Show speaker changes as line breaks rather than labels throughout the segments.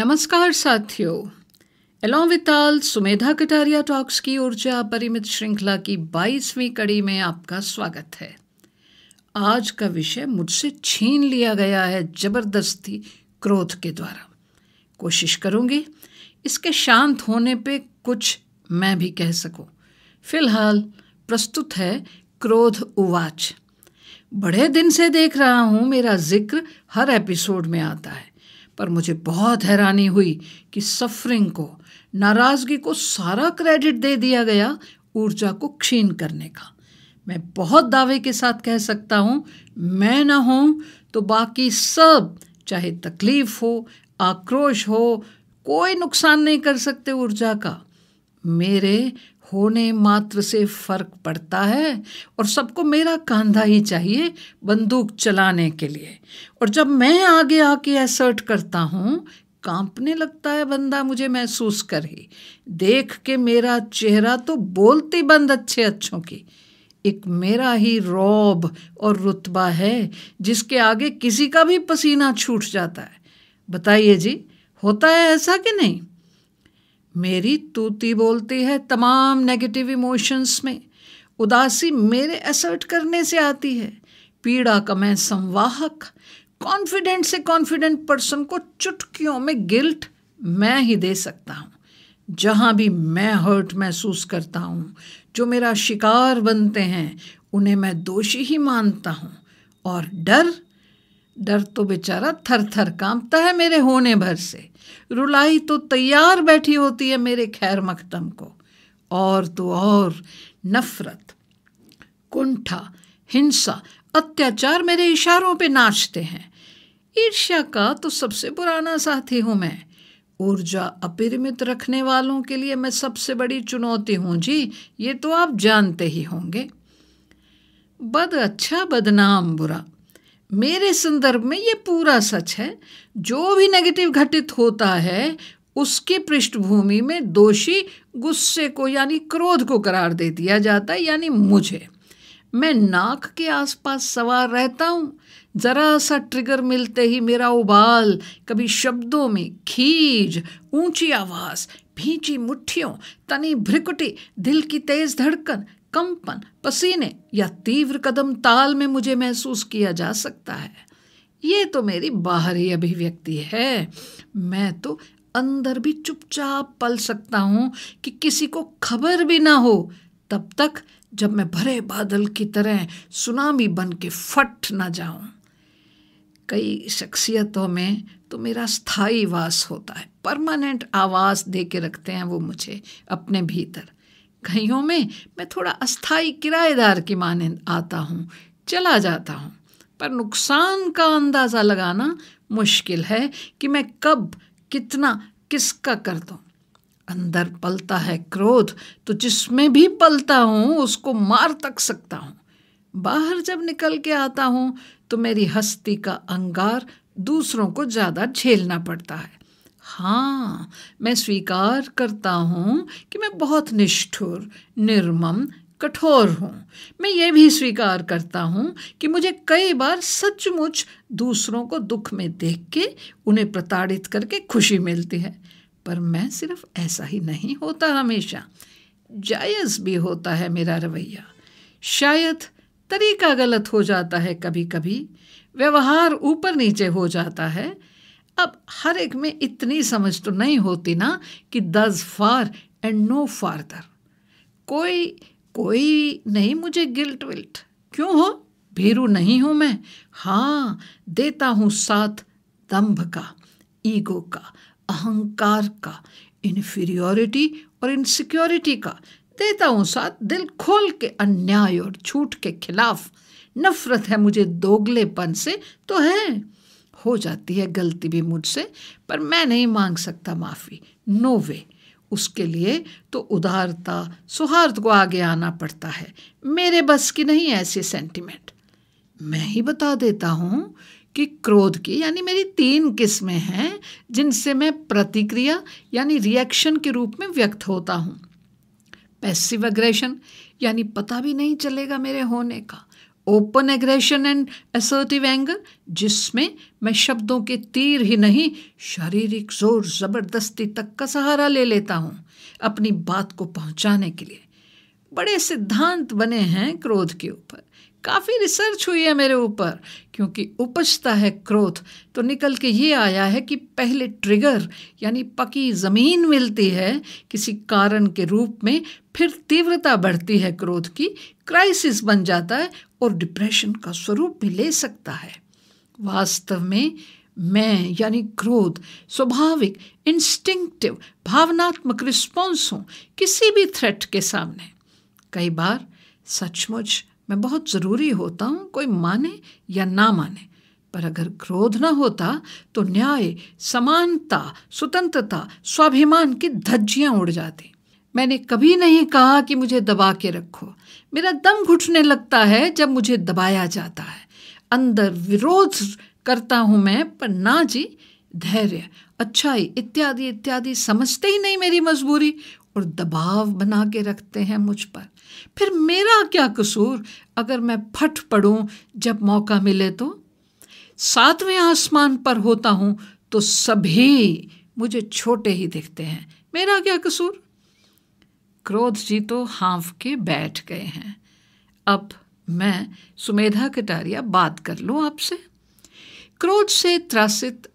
नमस्कार साथियों एलोंग विताल सुमेधा कटारिया टॉक्स की ऊर्जा परिमित श्रृंखला की 22वीं कड़ी में आपका स्वागत है आज का विषय मुझसे छीन लिया गया है जबरदस्ती क्रोध के द्वारा कोशिश करूंगी इसके शांत होने पे कुछ मैं भी कह सकूं। फिलहाल प्रस्तुत है क्रोध उवाच बड़े दिन से देख रहा हूँ मेरा जिक्र हर एपिसोड में आता है पर मुझे बहुत हैरानी हुई कि सफरिंग को नाराज़गी को सारा क्रेडिट दे दिया गया ऊर्जा को क्षीण करने का मैं बहुत दावे के साथ कह सकता हूँ मैं ना हूँ तो बाकी सब चाहे तकलीफ़ हो आक्रोश हो कोई नुकसान नहीं कर सकते ऊर्जा का मेरे होने मात्र से फर्क पड़ता है और सबको मेरा कांधा ही चाहिए बंदूक चलाने के लिए और जब मैं आगे आके असर्ट करता हूँ कांपने लगता है बंदा मुझे महसूस कर ही देख के मेरा चेहरा तो बोलती बंद अच्छे अच्छों की एक मेरा ही रौब और रुतबा है जिसके आगे किसी का भी पसीना छूट जाता है बताइए जी होता है ऐसा कि नहीं मेरी तूती बोलती है तमाम नेगेटिव इमोशंस में उदासी मेरे असर्ट करने से आती है पीड़ा का मैं संवाहक कॉन्फिडेंट से कॉन्फिडेंट पर्सन को चुटकियों में गिल्ट मैं ही दे सकता हूँ जहाँ भी मैं हर्ट महसूस करता हूँ जो मेरा शिकार बनते हैं उन्हें मैं दोषी ही मानता हूँ और डर डर तो बेचारा थर थर कांपता है मेरे होने भर से रुलाई तो तैयार बैठी होती है मेरे खैर मखदम को और तो और नफरत कुंठा हिंसा अत्याचार मेरे इशारों पे नाचते हैं ईर्ष्या का तो सबसे पुराना साथी हूँ मैं ऊर्जा अपरिमित रखने वालों के लिए मैं सबसे बड़ी चुनौती हूँ जी ये तो आप जानते ही होंगे बद अच्छा बदनाम बुरा मेरे संदर्भ में ये पूरा सच है जो भी नेगेटिव घटित होता है उसकी पृष्ठभूमि में दोषी गुस्से को यानी क्रोध को करार दे दिया जाता है यानी मुझे मैं नाक के आसपास सवार रहता हूँ ज़रा सा ट्रिगर मिलते ही मेरा उबाल कभी शब्दों में खीज ऊंची आवाज़ भींची मुट्ठियों तनी भ्रिकुटी दिल की तेज़ धड़कन कंपन पसीने या तीव्र कदम ताल में मुझे महसूस किया जा सकता है ये तो मेरी बाहरी अभिव्यक्ति है मैं तो अंदर भी चुपचाप पल सकता हूँ कि किसी को खबर भी ना हो तब तक जब मैं भरे बादल की तरह सुनामी बन के फट ना जाऊं कई शख्सियतों में तो मेरा स्थायी वास होता है परमानेंट आवास दे के रखते हैं वो मुझे अपने भीतर कईयों में मैं थोड़ा अस्थाई किराएदार की माने आता हूँ चला जाता हूँ पर नुकसान का अंदाज़ा लगाना मुश्किल है कि मैं कब कितना किसका कर दूँ अंदर पलता है क्रोध तो जिसमें भी पलता हूँ उसको मार तक सकता हूँ बाहर जब निकल के आता हूँ तो मेरी हस्ती का अंगार दूसरों को ज़्यादा झेलना पड़ता है हाँ मैं स्वीकार करता हूँ कि मैं बहुत निष्ठुर निर्मम कठोर हूँ मैं ये भी स्वीकार करता हूँ कि मुझे कई बार सचमुच दूसरों को दुख में देख के उन्हें प्रताड़ित करके खुशी मिलती है पर मैं सिर्फ ऐसा ही नहीं होता हमेशा जायज़ भी होता है मेरा रवैया शायद तरीका गलत हो जाता है कभी कभी व्यवहार ऊपर नीचे हो जाता है अब हर एक में इतनी समझ तो नहीं होती ना कि दस फार एंड नो फारदर कोई कोई नहीं मुझे गिल्ट विल्ट क्यों हो भीरू नहीं हूँ मैं हाँ देता हूँ साथ दम्भ का ईगो का अहंकार का इन्फीरियोरिटी और इनसिक्योरिटी का देता हूँ साथ दिल खोल के अन्याय और छूट के खिलाफ नफरत है मुझे दोगलेपन से तो है हो जाती है गलती भी मुझसे पर मैं नहीं मांग सकता माफ़ी नो वे उसके लिए तो उदारता सुहार्द को आगे आना पड़ता है मेरे बस की नहीं ऐसी ऐसे सेंटिमेंट मैं ही बता देता हूँ कि क्रोध की यानी मेरी तीन किस्में हैं जिनसे मैं प्रतिक्रिया यानी रिएक्शन के रूप में व्यक्त होता हूँ पैसिव अग्रेशन यानी पता भी नहीं चलेगा मेरे होने का open aggression and assertive anger जिसमें मैं शब्दों के तीर ही नहीं शारीरिक जोर ज़बरदस्ती तक का सहारा ले लेता हूँ अपनी बात को पहुँचाने के लिए बड़े सिद्धांत बने हैं क्रोध के ऊपर काफ़ी रिसर्च हुई है मेरे ऊपर क्योंकि उपजता है क्रोध तो निकल के ये आया है कि पहले ट्रिगर यानी पकी ज़मीन मिलती है किसी कारण के रूप में फिर तीव्रता बढ़ती है क्रोध की क्राइसिस बन जाता है और डिप्रेशन का स्वरूप भी ले सकता है वास्तव में मैं यानी क्रोध स्वाभाविक इंस्टिंक्टिव भावनात्मक रिस्पॉन्स हूँ किसी भी थ्रेट के सामने कई बार सचमुच मैं बहुत ज़रूरी होता हूँ कोई माने या ना माने पर अगर क्रोध न होता तो न्याय समानता स्वतंत्रता स्वाभिमान की धज्जियाँ उड़ जाती मैंने कभी नहीं कहा कि मुझे दबा के रखो मेरा दम घुटने लगता है जब मुझे दबाया जाता है अंदर विरोध करता हूँ मैं पर ना जी धैर्य अच्छाई इत्यादि इत्यादि समझते ही नहीं मेरी मजबूरी और दबाव बना के रखते हैं मुझ पर फिर मेरा क्या कसूर अगर मैं फट पड़ूं जब मौका मिले तो सातवें आसमान पर होता हूं तो सभी मुझे छोटे ही दिखते हैं मेरा क्या कसूर क्रोध जी तो हाँफ के बैठ गए हैं अब मैं सुमेधा कटारिया बात कर लूँ आपसे क्रोध से त्रासित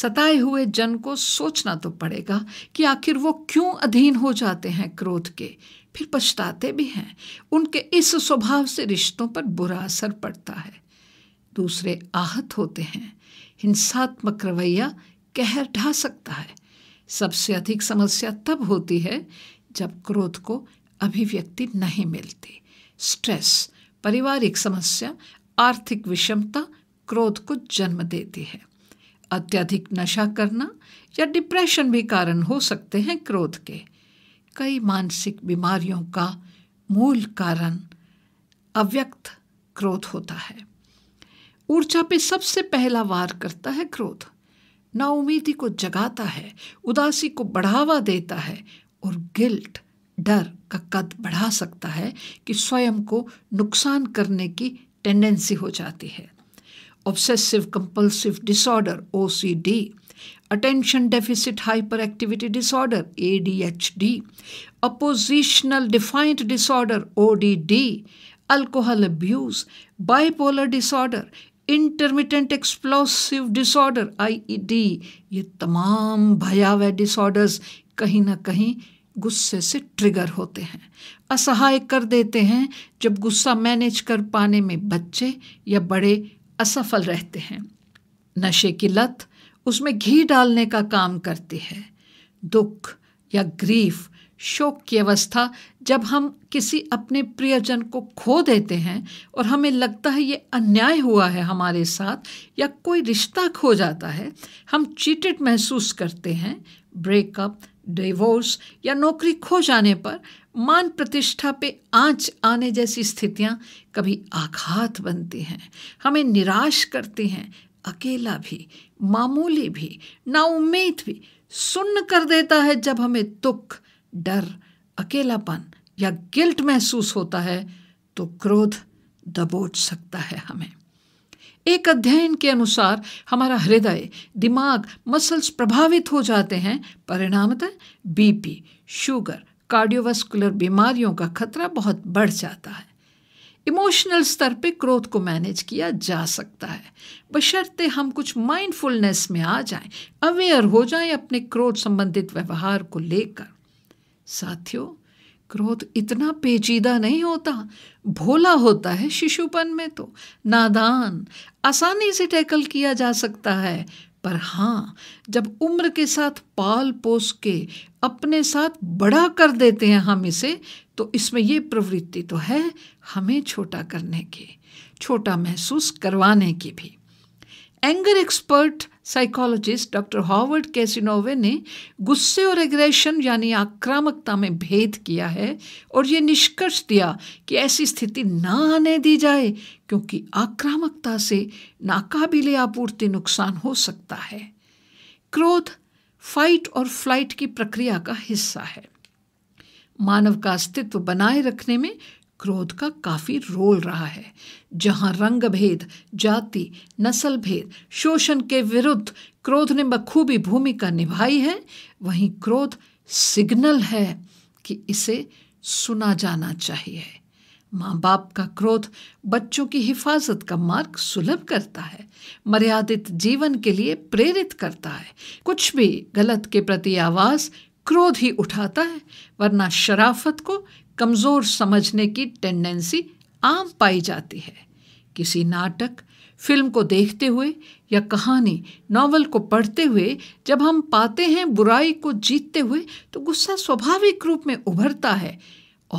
सताए हुए जन को सोचना तो पड़ेगा कि आखिर वो क्यों अधीन हो जाते हैं क्रोध के फिर पछताते भी हैं उनके इस स्वभाव से रिश्तों पर बुरा असर पड़ता है दूसरे आहत होते हैं हिंसात्मक रवैया कहर ढा सकता है सबसे अधिक समस्या तब होती है जब क्रोध को अभिव्यक्ति नहीं मिलती स्ट्रेस पारिवारिक समस्या आर्थिक विषमता क्रोध को जन्म देती है अत्यधिक नशा करना या डिप्रेशन भी कारण हो सकते हैं क्रोध के कई मानसिक बीमारियों का मूल कारण अव्यक्त क्रोध होता है ऊर्जा पे सबसे पहला वार करता है क्रोध नाउमीदी को जगाता है उदासी को बढ़ावा देता है और गिल्ट डर का कद बढ़ा सकता है कि स्वयं को नुकसान करने की टेंडेंसी हो जाती है obsessive compulsive disorder O attention deficit hyperactivity disorder A D H D oppositional defiant disorder O D D alcohol abuse bipolar disorder intermittent explosive disorder I E D ये तमाम भयावह डिसऑर्डर्स कहीं ना कहीं गुस्से से ट्रिगर होते हैं असहाय कर देते हैं जब गुस्सा मैनेज कर पाने में बच्चे या बड़े असफल रहते हैं नशे की लत उसमें घी डालने का काम करती है दुख या ग्रीफ शोक की अवस्था जब हम किसी अपने प्रियजन को खो देते हैं और हमें लगता है ये अन्याय हुआ है हमारे साथ या कोई रिश्ता खो जाता है हम चीटेड महसूस करते हैं ब्रेकअप डिवोर्स या नौकरी खो जाने पर मान प्रतिष्ठा पे आंच आने जैसी स्थितियां कभी आघात बनती हैं हमें निराश करती हैं अकेला भी मामूली भी ना उम्मीद भी सुन्न कर देता है जब हमें दुख डर अकेलापन या गिल्ट महसूस होता है तो क्रोध दबोच सकता है हमें एक अध्ययन के अनुसार हमारा हृदय दिमाग मसल्स प्रभावित हो जाते हैं परिणामतः बीपी शुगर कार्डियोवास्कुलर बीमारियों का खतरा बहुत बढ़ जाता है इमोशनल स्तर पे क्रोध को मैनेज किया जा सकता है बशर्ते हम कुछ माइंडफुलनेस में आ जाएं, अवेयर हो जाएं अपने क्रोध संबंधित व्यवहार को लेकर साथियों क्रोध इतना पेचीदा नहीं होता भोला होता है शिशुपन में तो नादान आसानी से टैकल किया जा सकता है पर हाँ जब उम्र के साथ पाल पोस के अपने साथ बड़ा कर देते हैं हम इसे तो इसमें ये प्रवृत्ति तो है हमें छोटा करने की छोटा महसूस करवाने की भी anger expert psychologist doctor Howard Kassinove ने गुस्से और एग्रेशन यानी आक्रामकता में भेद किया है और ये निष्कर्ष दिया कि ऐसी स्थिति ना आने दी जाए क्योंकि आक्रामकता से नाकाबिल आपूर्ति नुकसान हो सकता है क्रोध फाइट और फ्लाइट की प्रक्रिया का हिस्सा है मानव का अस्तित्व बनाए रखने में क्रोध का काफी रोल रहा है जहां रंग भेद जाति नस्ल भेद शोषण के विरुद्ध क्रोध ने बखूबी भूमिका निभाई है वहीं क्रोध सिग्नल है कि इसे सुना जाना चाहिए माँ बाप का क्रोध बच्चों की हिफाजत का मार्ग सुलभ करता है मर्यादित जीवन के लिए प्रेरित करता है कुछ भी गलत के प्रति आवाज़ क्रोध ही उठाता है वरना शराफत को कमज़ोर समझने की टेंडेंसी आम पाई जाती है किसी नाटक फिल्म को देखते हुए या कहानी नॉवल को पढ़ते हुए जब हम पाते हैं बुराई को जीतते हुए तो गुस्सा स्वाभाविक रूप में उभरता है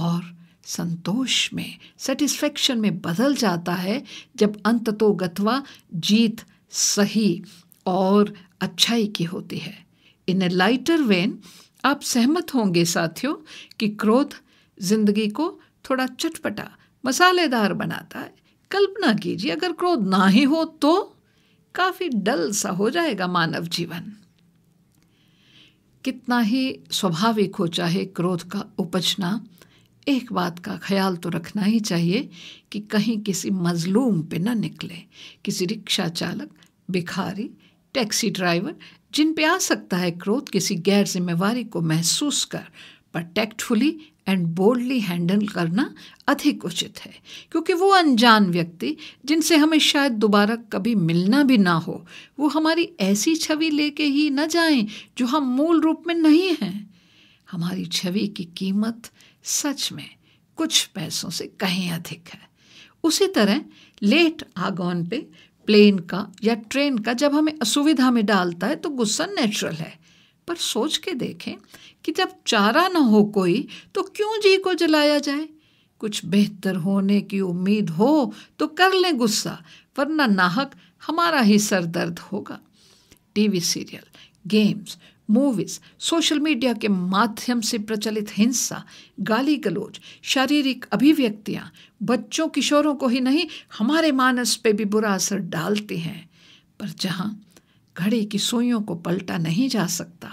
और संतोष में सेटिस्फेक्शन में बदल जाता है जब अंत तो गतवा जीत सही और अच्छाई की होती है इन ए लाइटर वेन आप सहमत होंगे साथियों कि क्रोध जिंदगी को थोड़ा चटपटा मसालेदार बनाता है कल्पना कीजिए अगर क्रोध ना ही हो तो काफ़ी डल सा हो जाएगा मानव जीवन कितना ही स्वाभाविक हो चाहे क्रोध का उपजना एक बात का ख्याल तो रखना ही चाहिए कि कहीं किसी मजलूम पे ना निकले किसी रिक्शा चालक भिखारी टैक्सी ड्राइवर जिन पे आ सकता है क्रोध किसी गैर जिम्मेवारी को महसूस कर पर टैक्टफुली एंड बोल्डली हैंडल करना अधिक उचित है क्योंकि वो अनजान व्यक्ति जिनसे हमें शायद दोबारा कभी मिलना भी ना हो वो हमारी ऐसी छवि लेके ही न जाएं जो हम मूल रूप में नहीं हैं हमारी छवि की कीमत सच में कुछ पैसों से कहीं अधिक है उसी तरह लेट आगौन पे प्लेन का या ट्रेन का जब हमें असुविधा में डालता है तो गुस्सा नेचुरल है पर सोच के देखें कि जब चारा ना हो कोई तो क्यों जी को जलाया जाए कुछ बेहतर होने की उम्मीद हो तो कर लें गुस्सा वरना नाहक हमारा ही सर दर्द होगा TV serial games movies social media के माध्यम से प्रचलित हिंसा गाली गलोच शारीरिक अभिव्यक्तियाँ बच्चों किशोरों को ही नहीं हमारे मानस पे भी बुरा असर डालते हैं पर जहाँ घड़ी की सुइयों को पलटा नहीं जा सकता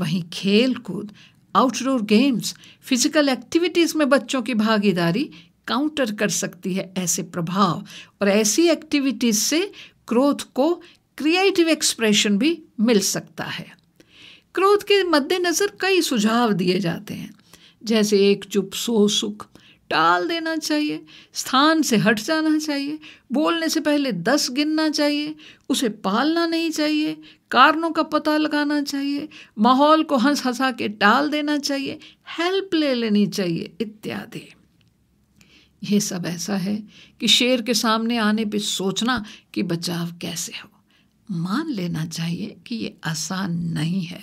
वहीं खेल कूद आउटडोर गेम्स फिजिकल एक्टिविटीज़ में बच्चों की भागीदारी काउंटर कर सकती है ऐसे प्रभाव और ऐसी एक्टिविटीज़ से क्रोध को क्रिएटिव एक्सप्रेशन भी मिल सकता है क्रोध के मद्देनज़र कई सुझाव दिए जाते हैं जैसे एक चुप सो सुख टाल देना चाहिए स्थान से हट जाना चाहिए बोलने से पहले दस गिनना चाहिए उसे पालना नहीं चाहिए कारणों का पता लगाना चाहिए माहौल को हंस हंसा के टाल देना चाहिए हेल्प ले लेनी चाहिए इत्यादि यह सब ऐसा है कि शेर के सामने आने पे सोचना कि बचाव कैसे हो मान लेना चाहिए कि ये आसान नहीं है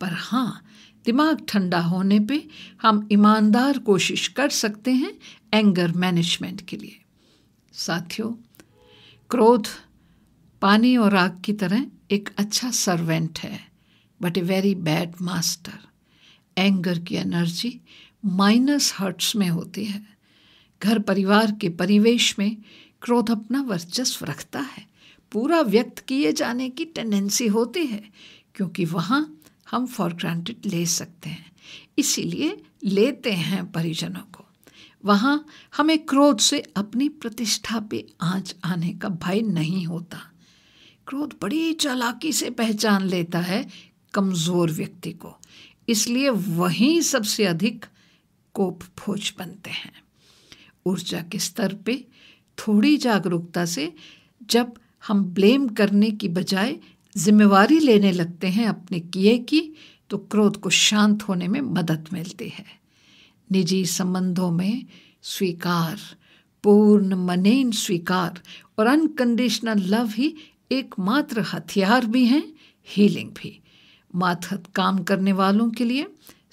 पर हाँ दिमाग ठंडा होने पे हम ईमानदार कोशिश कर सकते हैं एंगर मैनेजमेंट के लिए साथियों क्रोध पानी और आग की तरह एक अच्छा सर्वेंट है but a very bad master anger की एनर्जी माइनस हर्ट्स में होती है घर परिवार के परिवेश में क्रोध अपना वर्चस्व रखता है पूरा व्यक्त किए जाने की टेंडेंसी होती है क्योंकि वहाँ हम फॉर ग्रांटेड ले सकते हैं इसीलिए लेते हैं परिजनों को वहाँ हमें क्रोध से अपनी प्रतिष्ठा पे आंच आने का भय नहीं होता क्रोध बड़ी चालाकी से पहचान लेता है कमज़ोर व्यक्ति को इसलिए वहीं सबसे अधिक कोप भोज बनते हैं ऊर्जा के स्तर पे थोड़ी जागरूकता से जब हम ब्लेम करने की बजाय जिम्मेवारी लेने लगते हैं अपने किए की तो क्रोध को शांत होने में मदद मिलती है निजी संबंधों में स्वीकार पूर्ण मनेन स्वीकार और अनकंडीशनल लव ही एकमात्र हथियार भी हैं हीलिंग भी मातहत काम करने वालों के लिए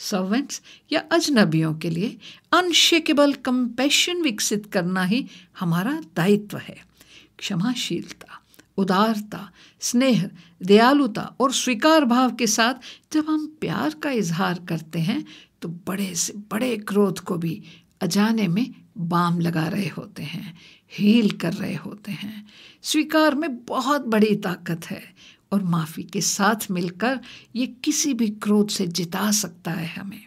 सर्वेंट्स या अजनबियों के लिए अनशेकेबल कंपैशन विकसित करना ही हमारा दायित्व है क्षमाशीलता उदारता स्नेह दयालुता और स्वीकार भाव के साथ जब हम प्यार का इजहार करते हैं तो बड़े से बड़े क्रोध को भी अजाने में बाम लगा रहे होते हैं हील कर रहे होते हैं स्वीकार में बहुत बड़ी ताकत है और माफ़ी के साथ मिलकर ये किसी भी क्रोध से जिता सकता है हमें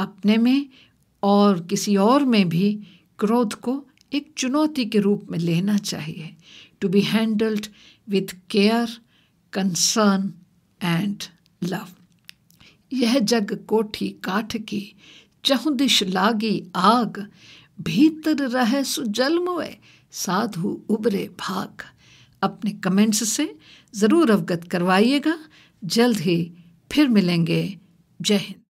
अपने में और किसी और में भी क्रोध को एक चुनौती के रूप में लेना चाहिए to be handled with care, concern and love. यह जग कोठी काठ की चहुदिश लागी आग भीतर रह सुजल मोए साधु उबरे भाग अपने कमेंट्स से ज़रूर अवगत करवाइएगा जल्द ही फिर मिलेंगे जय हिंद